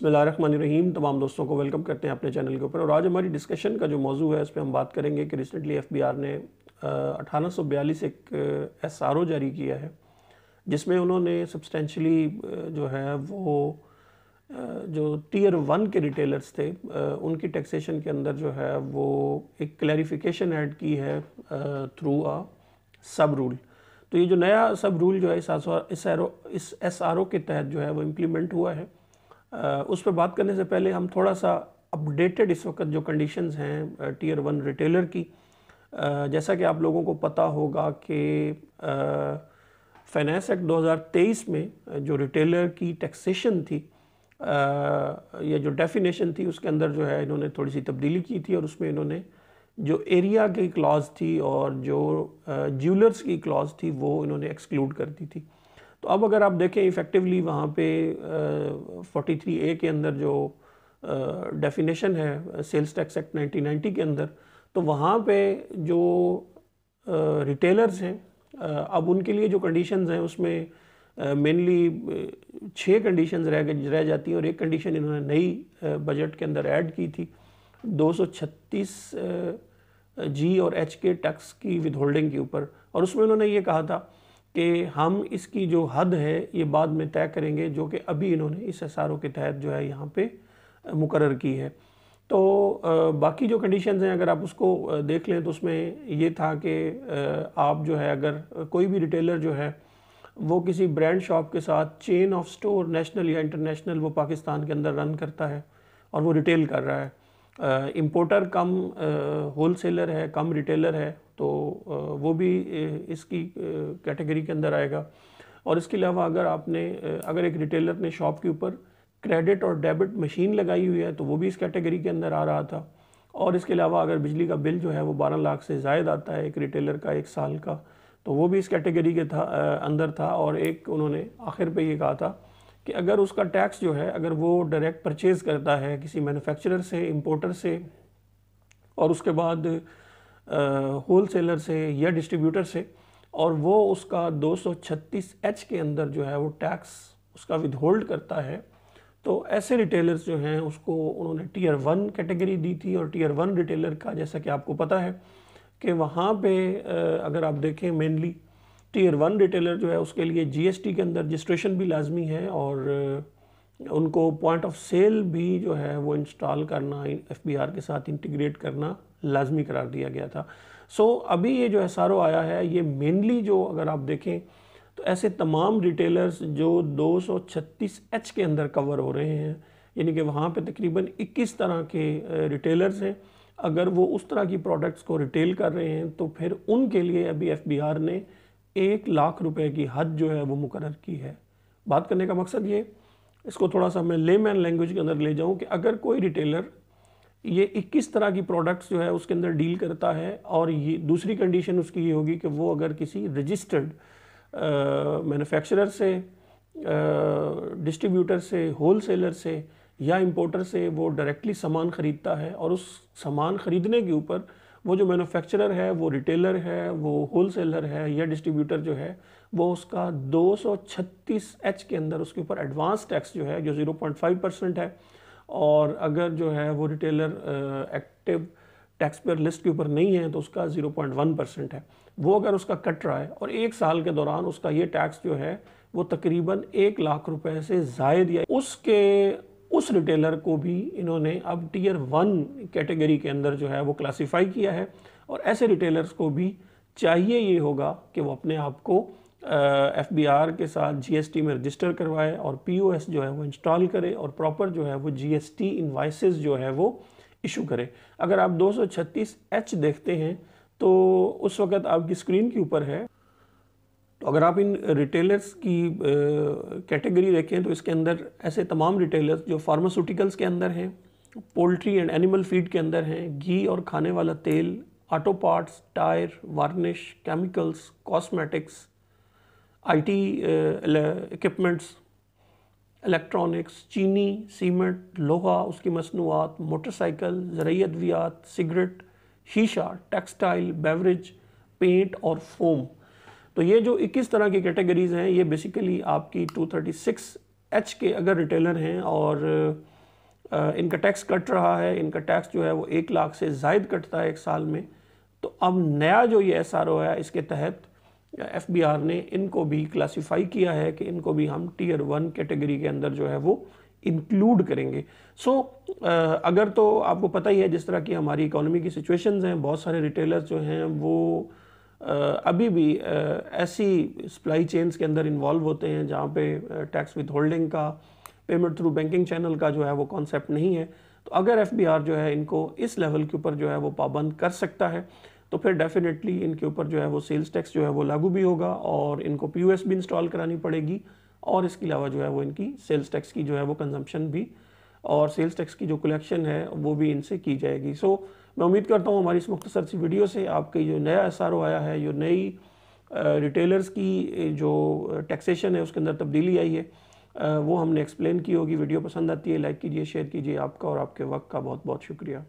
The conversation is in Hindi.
रहीम तमाम दोस्तों को वेलकम करते हैं अपने चैनल के ऊपर और आज हमारी डिस्कशन का जो मौजू है इस पर हम बात करेंगे कि रिसेंटली एफ बी आर ने अठारह सौ बयालीस एक एस आर ओ जारी किया है जिसमें उन्होंने सब्सटेंशली जो है वो जो टीयर वन के रिटेलर्स थे उनकी टैक्सेशन के अंदर जो है वो एक क्लैरिफिकेशन ऐड की है थ्रू आ सब रूल तो ये जो नया सब रूल जो है इस एस आर ओ के तहत जो है वो इम्प्लीमेंट हुआ है उस पर बात करने से पहले हम थोड़ा सा अपडेटेड इस वक्त जो कंडीशन हैं टीयर वन रिटेलर की जैसा कि आप लोगों को पता होगा कि फाइनेंस एक्ट 2023 में जो रिटेलर की टैक्सेशन थी या जो डेफिनेशन थी उसके अंदर जो है इन्होंने थोड़ी सी तब्दीली की थी और उसमें इन्होंने जो एरिया की क्लॉज थी और जो ज्वेलर्स की क्लॉज थी वो इन्होंने एक्सक्लूड कर दी थी तो अब अगर आप देखें इफ़ेक्टिवली वहाँ पे फोर्टी थ्री ए के अंदर जो डेफिनेशन है सेल्स टैक्स एक्ट 1990 के अंदर तो वहाँ पे जो रिटेलर्स हैं अब उनके लिए जो कंडीशंस हैं उसमें मेनली छः कंडीशंस रह रह जाती हैं और एक कंडीशन इन्होंने नई बजट के अंदर ऐड की थी 236 जी और एच के टैक्स की विद होल्डिंग के ऊपर और उसमें उन्होंने ये कहा था कि हम इसकी जो हद है ये बाद में तय करेंगे जो कि अभी इन्होंने इस एस के तहत जो है यहाँ पे मुकर की है तो बाकी जो कंडीशन हैं अगर आप उसको देख लें तो उसमें ये था कि आप जो है अगर कोई भी रिटेलर जो है वो किसी ब्रांड शॉप के साथ चेन ऑफ स्टोर नेशनल या इंटरनेशनल वो पाकिस्तान के अंदर रन करता है और वो रिटेल कर रहा है इम्पोर्टर कम होल सेलर है कम रिटेलर है तो वो भी इसकी कैटेगरी के अंदर आएगा और इसके अलावा अगर आपने अगर एक रिटेलर ने शॉप के ऊपर क्रेडिट और डेबिट मशीन लगाई हुई है तो वो भी इस कैटेगरी के अंदर आ रहा था और इसके अलावा अगर बिजली का बिल जो है वो 12 लाख से जायद आता है एक रिटेलर का एक साल का तो वो भी इस कैटेगरी के था अंदर था और एक उन्होंने आखिर पे ये कहा था कि अगर उसका टैक्स जो है अगर वो डायरेक्ट परचेज़ करता है किसी मैन्युफैक्चरर से इम्पोर्टर से और उसके बाद होल सेलर से या डिस्ट्रीब्यूटर से और वो उसका 236 एच के अंदर जो है वो टैक्स उसका विद करता है तो ऐसे रिटेलर्स जो हैं उसको उन्होंने टीयर वन कैटेगरी दी थी और टीयर वन रिटेलर का जैसा कि आपको पता है कि वहाँ पे अगर आप देखें मेनली टीयर वन रिटेलर जो है उसके लिए जीएसटी के अंदर रजिस्ट्रेशन भी लाजमी है और उनको पॉइंट ऑफ सेल भी जो है वो इंस्टॉल करना एफबीआर के साथ इंटीग्रेट करना लाजमी करार दिया गया था सो so, अभी ये जो है सारो आया है ये मेनली जो अगर आप देखें तो ऐसे तमाम रिटेलर्स जो 236 एच के अंदर कवर हो रहे हैं यानी कि वहाँ पे तकरीबन 21 तरह के रिटेलर्स हैं अगर वो उस तरह की प्रोडक्ट्स को रिटेल कर रहे हैं तो फिर उनके लिए अभी एफबीआर ने एक लाख रुपए की हद जो है वो मुकर की है बात करने का मकसद ये इसको थोड़ा सा मैं ले मैन लैंग्वेज के अंदर ले जाऊँ कि अगर कोई रिटेलर ये 21 तरह की प्रोडक्ट्स जो है उसके अंदर डील करता है और ये दूसरी कंडीशन उसकी ये होगी कि वो अगर किसी रजिस्टर्ड मैन्युफैक्चरर से डिस्ट्रीब्यूटर से होल सेलर से या इंपोर्टर से वो डायरेक्टली सामान ख़रीदता है और उस सामान ख़रीदने के ऊपर वो जो मैन्युफैक्चरर है वो रिटेलर है वो होल सेलर है या डिस्ट्रीब्यूटर जो है वो उसका 236 एच के अंदर उसके ऊपर एडवांस टैक्स जो है जो 0.5 परसेंट है और अगर जो है वो retailer active taxpayer list के ऊपर नहीं है तो उसका 0.1 परसेंट है वो अगर उसका कट रहा है और एक साल के दौरान उसका ये टैक्स जो है वो तकरीबन एक लाख रुपए से जायद या उसके उस रिटेलर को भी इन्होंने अब टीयर वन कैटेगरी के अंदर जो है वो क्लासीफाई किया है और ऐसे रिटेलर्स को भी चाहिए ये होगा कि वो अपने आप को एफ बी आर के साथ जी एस टी में रजिस्टर करवाए और पी ओ एस जो है वो इंस्टॉल करे और प्रॉपर जो है वो जी एस टी जो है वो इशू करे अगर आप दो सौ छत्तीस एच देखते हैं तो उस वक्त आपकी स्क्रीन के ऊपर है तो अगर आप इन रिटेलर्स की कैटेगरी देखें तो इसके अंदर ऐसे तमाम रिटेलर्स जो फार्मास्यूटिकल्स के अंदर हैं पोल्ट्री एंड एनिमल फीड के अंदर हैं घी और खाने वाला तेल auto parts tyre varnish chemicals cosmetics IT equipments electronics चीनी सीमेंट लोहा उसकी मसनूआत मोटरसाइकिल ज़रिए अद्वियात सिगरेट शीशा टेक्सटाइल बेवरेज पेंट और फोम तो ये जो 21 तरह की कैटेगरीज़ हैं ये बेसिकली आपकी 236 एच के अगर रिटेलर हैं और इनका टैक्स कट रहा है इनका टैक्स जो है वो एक लाख से जायद कटता है एक साल में तो अब नया जो ये एस आर ओ है इसके तहत एफ बी आर ने इनको भी क्लासीफाई किया है कि इनको भी हम टीयर वन कैटेगरी के अंदर जो है वो इंक्लूड करेंगे सो so, अगर तो आपको पता ही है जिस तरह की हमारी इकोनॉमी की सिचुएशंस हैं बहुत सारे रिटेलर्स जो हैं वो अभी भी ऐसी सप्लाई चेन्स के अंदर इन्वॉल्व होते हैं जहाँ पे टैक्स विथ होल्डिंग का पेमेंट थ्रू बैंकिंग चैनल का जो है वो कॉन्सेप्ट नहीं है तो अगर एफ जो है इनको इस लेवल के ऊपर जो है वो पाबंद कर सकता है तो फिर डेफिनेटली इनके ऊपर जो है वो सेल्स टैक्स जो है वो लागू भी होगा और इनको पी भी इंस्टॉल करानी पड़ेगी और इसके अलावा जो है वो इनकी सेल्स टैक्स की जो है वो कंजम्पशन भी और सेल्स टैक्स की जो कलेक्शन है वो भी इनसे की जाएगी सो so, मैं उम्मीद करता हूँ हमारी इस मुख्तसर सी वीडियो से आपकी जो नया एस आया है जो नई रिटेलर्स की जो टैक्सेशन है उसके अंदर तब्दीली आई है वो हमने एक्सप्लेन की होगी वीडियो पसंद आती है लाइक कीजिए शेयर कीजिए आपका और आपके वक्त का बहुत बहुत शुक्रिया